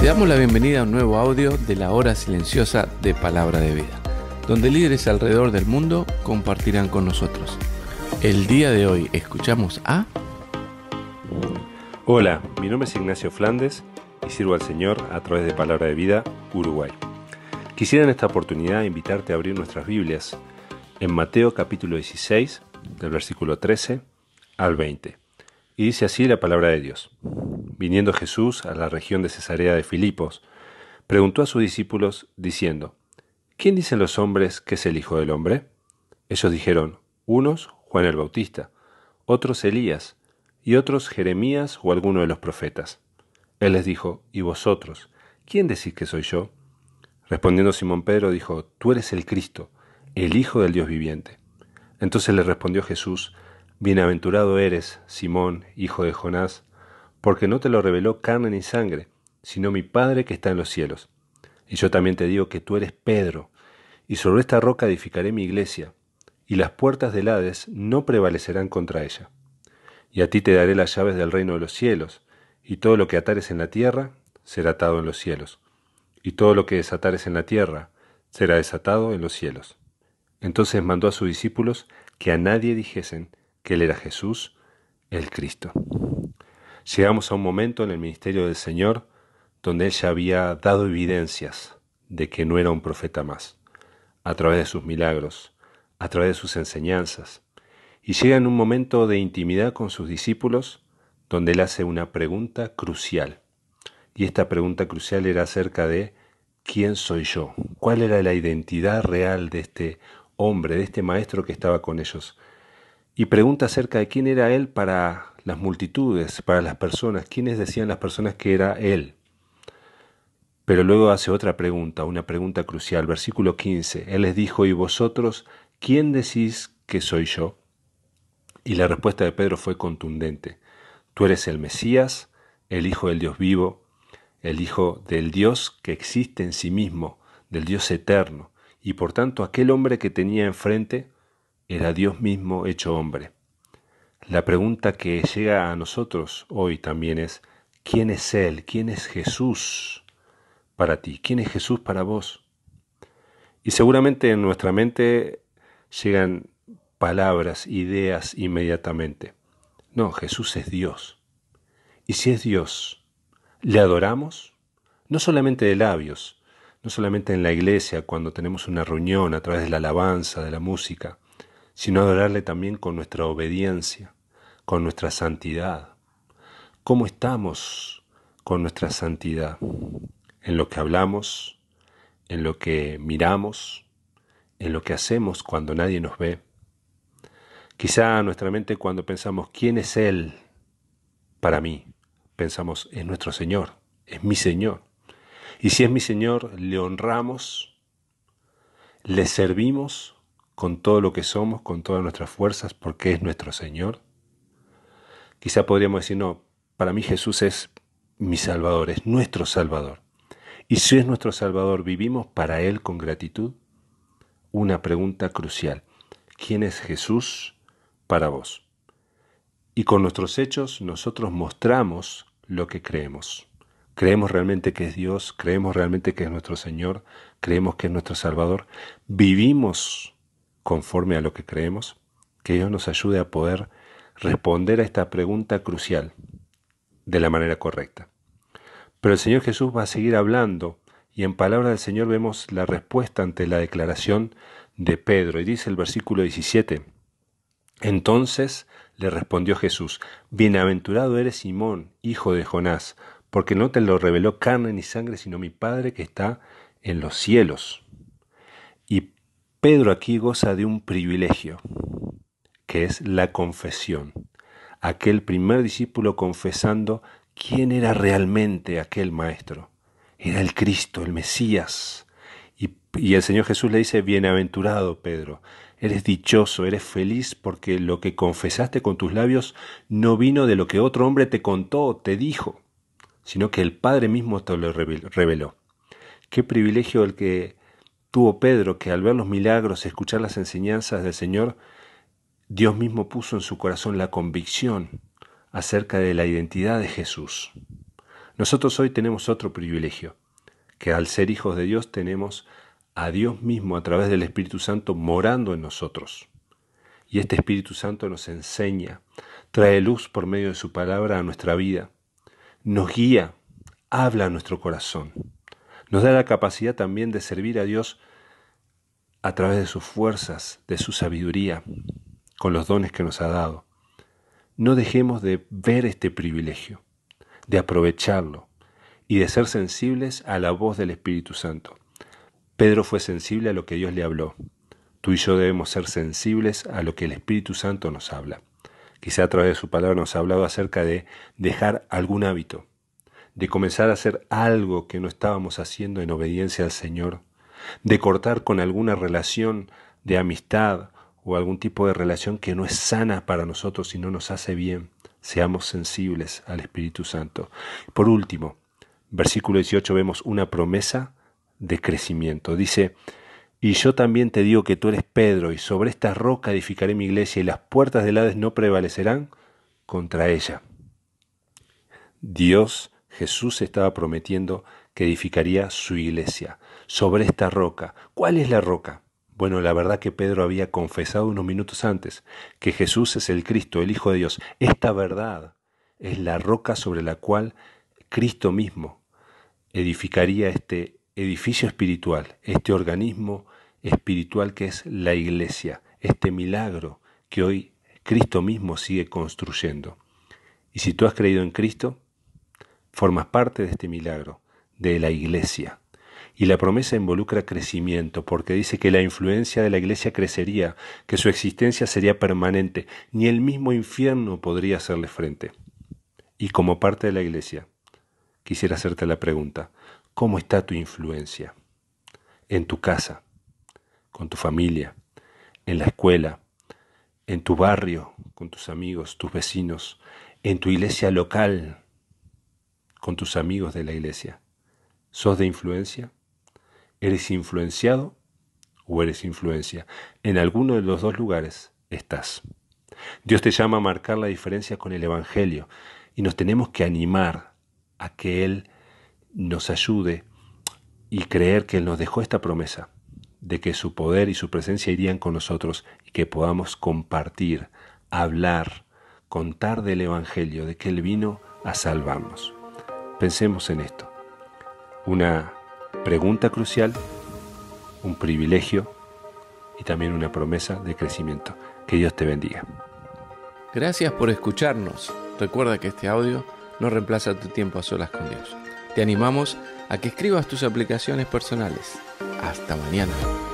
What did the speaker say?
Te damos la bienvenida a un nuevo audio de la hora silenciosa de Palabra de Vida, donde líderes alrededor del mundo compartirán con nosotros. El día de hoy escuchamos a... Hola, mi nombre es Ignacio Flandes y sirvo al Señor a través de Palabra de Vida, Uruguay. Quisiera en esta oportunidad invitarte a abrir nuestras Biblias en Mateo capítulo 16, del versículo 13 al 20. Y dice así la palabra de Dios. Viniendo Jesús a la región de Cesarea de Filipos, preguntó a sus discípulos, diciendo, ¿Quién dicen los hombres que es el Hijo del Hombre? Ellos dijeron, unos Juan el Bautista, otros Elías, y otros Jeremías o alguno de los profetas. Él les dijo, ¿y vosotros? ¿Quién decís que soy yo? Respondiendo Simón Pedro dijo, Tú eres el Cristo, el Hijo del Dios viviente. Entonces le respondió Jesús, Bienaventurado eres, Simón, hijo de Jonás, porque no te lo reveló carne ni sangre, sino mi Padre que está en los cielos. Y yo también te digo que tú eres Pedro, y sobre esta roca edificaré mi iglesia, y las puertas del Hades no prevalecerán contra ella. Y a ti te daré las llaves del reino de los cielos, y todo lo que atares en la tierra será atado en los cielos, y todo lo que desatares en la tierra será desatado en los cielos. Entonces mandó a sus discípulos que a nadie dijesen él era Jesús, el Cristo. Llegamos a un momento en el ministerio del Señor donde Él ya había dado evidencias de que no era un profeta más, a través de sus milagros, a través de sus enseñanzas, y llega en un momento de intimidad con sus discípulos donde Él hace una pregunta crucial. Y esta pregunta crucial era acerca de quién soy yo, cuál era la identidad real de este hombre, de este maestro que estaba con ellos, y pregunta acerca de quién era Él para las multitudes, para las personas, quiénes decían las personas que era Él. Pero luego hace otra pregunta, una pregunta crucial, versículo 15. Él les dijo, ¿y vosotros quién decís que soy yo? Y la respuesta de Pedro fue contundente. Tú eres el Mesías, el Hijo del Dios vivo, el Hijo del Dios que existe en sí mismo, del Dios eterno, y por tanto aquel hombre que tenía enfrente era Dios mismo hecho hombre. La pregunta que llega a nosotros hoy también es, ¿quién es Él? ¿Quién es Jesús para ti? ¿Quién es Jesús para vos? Y seguramente en nuestra mente llegan palabras, ideas inmediatamente. No, Jesús es Dios. Y si es Dios, ¿le adoramos? No solamente de labios, no solamente en la iglesia, cuando tenemos una reunión a través de la alabanza, de la música, sino adorarle también con nuestra obediencia, con nuestra santidad. ¿Cómo estamos con nuestra santidad? En lo que hablamos, en lo que miramos, en lo que hacemos cuando nadie nos ve. Quizá nuestra mente cuando pensamos, ¿quién es Él para mí? Pensamos, es nuestro Señor, es mi Señor. Y si es mi Señor, le honramos, le servimos con todo lo que somos, con todas nuestras fuerzas, porque es nuestro Señor? Quizá podríamos decir, no, para mí Jesús es mi Salvador, es nuestro Salvador. Y si es nuestro Salvador, ¿vivimos para Él con gratitud? Una pregunta crucial. ¿Quién es Jesús para vos? Y con nuestros hechos nosotros mostramos lo que creemos. Creemos realmente que es Dios, creemos realmente que es nuestro Señor, creemos que es nuestro Salvador. Vivimos conforme a lo que creemos? Que Dios nos ayude a poder responder a esta pregunta crucial de la manera correcta. Pero el Señor Jesús va a seguir hablando y en palabra del Señor vemos la respuesta ante la declaración de Pedro. Y dice el versículo 17, entonces le respondió Jesús, Bienaventurado eres Simón, hijo de Jonás, porque no te lo reveló carne ni sangre, sino mi Padre que está en los cielos. Y Pedro aquí goza de un privilegio, que es la confesión. Aquel primer discípulo confesando quién era realmente aquel maestro. Era el Cristo, el Mesías. Y, el Señor Jesús le dice, bienaventurado Pedro, eres dichoso, eres feliz porque lo que confesaste con tus labios no vino de lo que otro hombre te contó, te dijo, sino que el Padre mismo te lo reveló. Qué privilegio el que tuvo Pedro que al ver los milagros, y escuchar las enseñanzas del Señor, Dios mismo puso en su corazón la convicción acerca de la identidad de Jesús. Nosotros hoy tenemos otro privilegio, que al ser hijos de Dios tenemos a Dios mismo a través del Espíritu Santo morando en nosotros. Y este Espíritu Santo nos enseña, trae luz por medio de su palabra a nuestra vida, nos guía, habla a nuestro corazón. Nos da la capacidad también de servir a Dios a través de sus fuerzas, de su sabiduría, con los dones que nos ha dado. No dejemos de ver este privilegio, de aprovecharlo y de ser sensibles a la voz del Espíritu Santo. Pedro fue sensible a lo que Dios le habló. Tú y yo debemos ser sensibles a lo que el Espíritu Santo nos habla. Quizá a través de su palabra nos ha hablado acerca de dejar algún hábito, de comenzar a hacer algo que no estábamos haciendo en obediencia al Señor, de cortar con alguna relación de amistad o algún tipo de relación que no es sana para nosotros y no nos hace bien. Seamos sensibles al Espíritu Santo. Por último, versículo 18 vemos una promesa de crecimiento. Dice, y yo también te digo que tú eres Pedro, y sobre esta roca edificaré mi iglesia, y las puertas del Hades no prevalecerán contra ella. Dios Jesús estaba prometiendo que edificaría su iglesia sobre esta roca. ¿Cuál es la roca? Bueno, la verdad que Pedro había confesado unos minutos antes que Jesús es el Cristo, el Hijo de Dios. Esta verdad es la roca sobre la cual Cristo mismo edificaría este edificio espiritual, este organismo espiritual que es la iglesia, este milagro que hoy Cristo mismo sigue construyendo. Y si tú has creído en Cristo, Formas parte de este milagro, de la iglesia. Y la promesa involucra crecimiento, porque dice que la influencia de la iglesia crecería, que su existencia sería permanente, ni el mismo infierno podría hacerle frente. Y como parte de la iglesia, quisiera hacerte la pregunta, ¿cómo está tu influencia? En tu casa, con tu familia, en la escuela, en tu barrio, con tus amigos, tus vecinos, en tu iglesia local, con tus amigos de la iglesia? ¿Sos de influencia? ¿Eres influenciado o eres influencia? En alguno de los dos lugares estás. Dios te llama a marcar la diferencia con el Evangelio y nos tenemos que animar a que Él nos ayude y creer que Él nos dejó esta promesa de que su poder y su presencia irían con nosotros y que podamos compartir, hablar, contar del Evangelio, de que Él vino a salvarnos. Pensemos en esto. Una pregunta crucial, un privilegio y también una promesa de crecimiento. Que Dios te bendiga. Gracias por escucharnos. Recuerda que este audio no reemplaza tu tiempo a solas con Dios. Te animamos a que escribas tus aplicaciones personales. Hasta mañana.